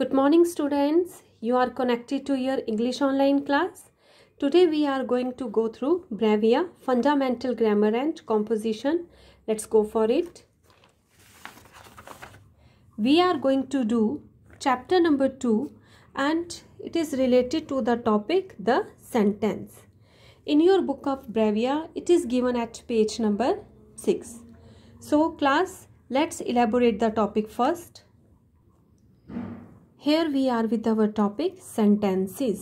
Good morning students. You are connected to your English online class. Today we are going to go through Bravia Fundamental Grammar and Composition. Let's go for it. We are going to do chapter number 2 and it is related to the topic the sentence. In your book of Bravia it is given at page number 6. So class let's elaborate the topic first. Here we are with our topic sentences.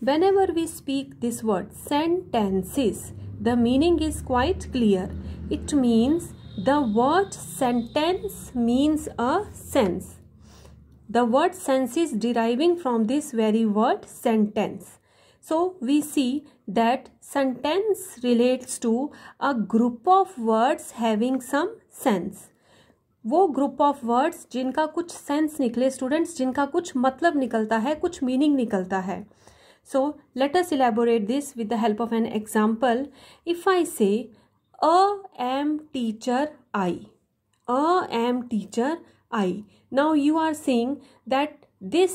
Whenever we speak this word sentences, the meaning is quite clear. It means the word sentence means a sense. The word sense is deriving from this very word sentence. So we see that sentence relates to a group of words having some sense. वो group of words जिनका कुछ sense निकले students जिनका कुछ मतलब निकलता है कुछ मीनिंग निकलता है so let us elaborate this with the help of an example if I say a am teacher I a am teacher I now you are seeing that this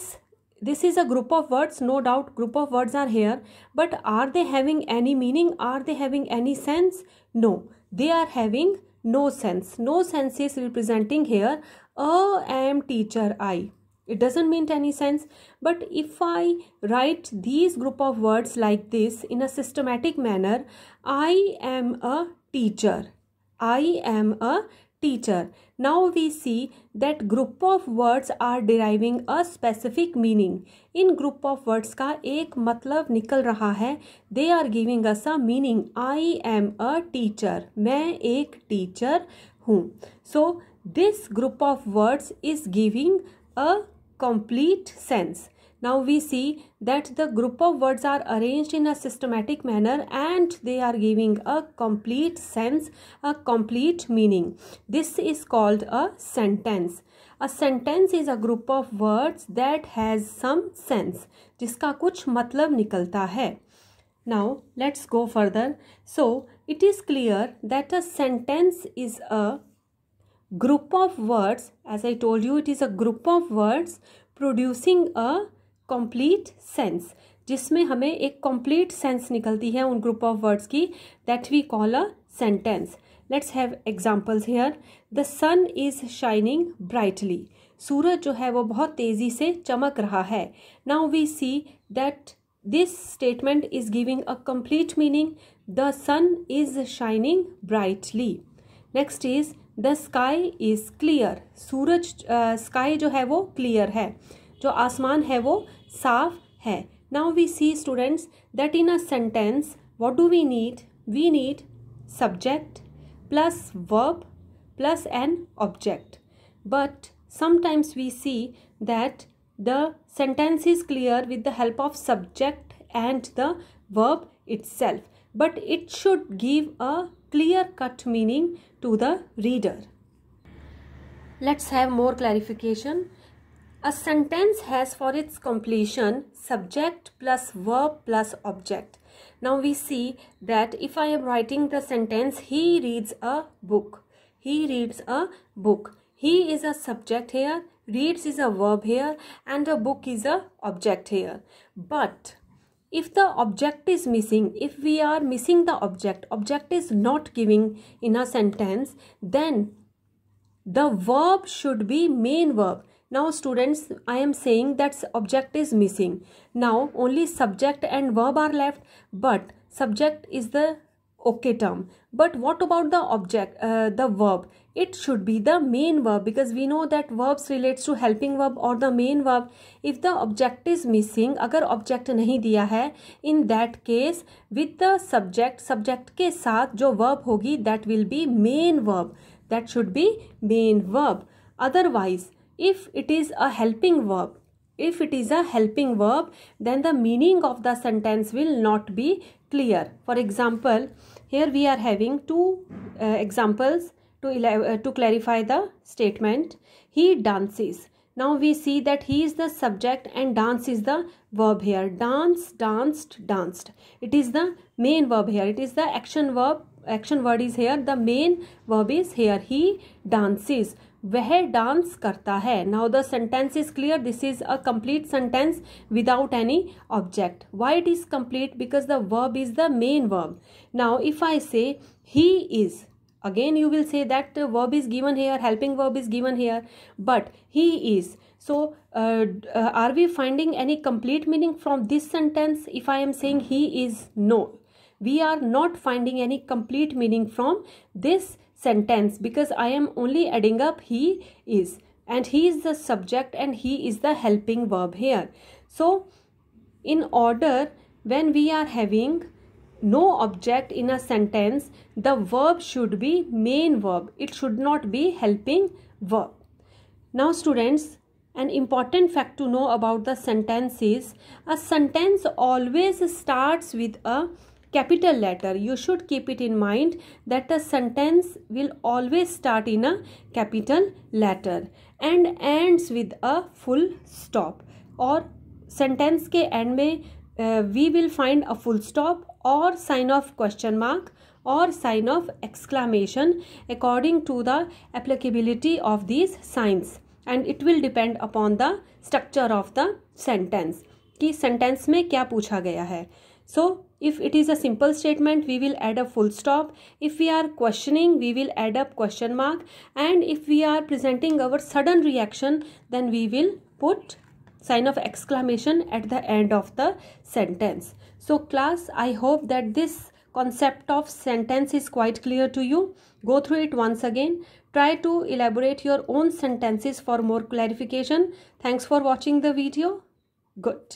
this is a group of words no doubt group of words are here but are they having any meaning are they having any sense no they are having no sense no sense is representing here a am teacher i it doesn't mean any sense but if i write these group of words like this in a systematic manner i am a teacher i am a teacher. Now we see that group of words are deriving a specific meaning. in group of words ka ek matlab nikal raha hai They are giving us a meaning. I am a teacher. main ek teacher hu So this group of words is giving a complete sense. Now we see that the group of words are arranged in a systematic manner and they are giving a complete sense, a complete meaning. This is called a sentence. A sentence is a group of words that has some sense, जिसका कुछ मतलब निकलता है Now let's go further. So it is clear that a sentence is a group of words, as I told you, it is a group of words producing a complete sense जिसमें हमें एक complete sense निकलती है उन group of words की that we call a sentence let's have examples here the sun is shining brightly सूरज जो है वो बहुत तेजी से चमक रहा है now we see that this statement is giving a complete meaning the sun is shining brightly next is the sky is clear सूरज स्काई जो है वो क्लियर है जो आसमान है वो साफ now we see students that in a sentence what do we need we need subject plus verb plus an object but sometimes we see that the sentence is clear with the help of subject and the verb itself but it should give a clear cut meaning to the reader let's have more clarification a sentence has for its completion subject plus verb plus object. Now we see that if I am writing the sentence, he reads a book. He reads a book. He is a subject here, reads is a verb here and a book is a object here. But if the object is missing, if we are missing the object, object is not giving in a sentence, then the verb should be main verb now students i am saying that object is missing now only subject and verb are left but subject is the okay term but what about the object uh, the verb it should be the main verb because we know that verbs relates to helping verb or the main verb if the object is missing अगर object नहीं दिया है in that case with the subject subject के साथ जो verb होगी that will be main verb that should be main verb otherwise if it is a helping verb if it is a helping verb then the meaning of the sentence will not be clear for example here we are having two uh, examples to uh, to clarify the statement he dances now we see that he is the subject and dance is the verb here dance danced danced it is the main verb here it is the action verb action word is here the main verb is here he dances. वह dance करता है now the sentence is clear this is a complete sentence without any object why it is complete because the verb is the main verb now if I say he is again you will say that uh, verb is given here helping verb is given here but he is so uh, uh, are we finding any complete meaning from this sentence if i am saying he is no we are not finding any complete meaning from this sentence because I am only adding up he is and he is the subject and he is the helping verb here. So in order when we are having no object in a sentence the verb should be main verb it should not be helping verb. Now students an important fact to know about the sentence is a sentence always starts with a capital letter you should keep it in mind that a sentence will always start in a capital letter and ends with a full stop और sentence के end में we will find a full stop और sign of question mark or sign of exclamation according to the applicability of these signs and it will depend upon the structure of the sentence कि sentence में क्या पूछा गया है So if it is a simple statement, we will add a full stop. If we are questioning, we will add up question mark. And if we are presenting our sudden reaction, then we will put sign of exclamation at the end of the sentence. So class, I hope that this concept of sentence is quite clear to you. Go through it once again. Try to elaborate your own sentences for more clarification. Thanks for watching the video. Good.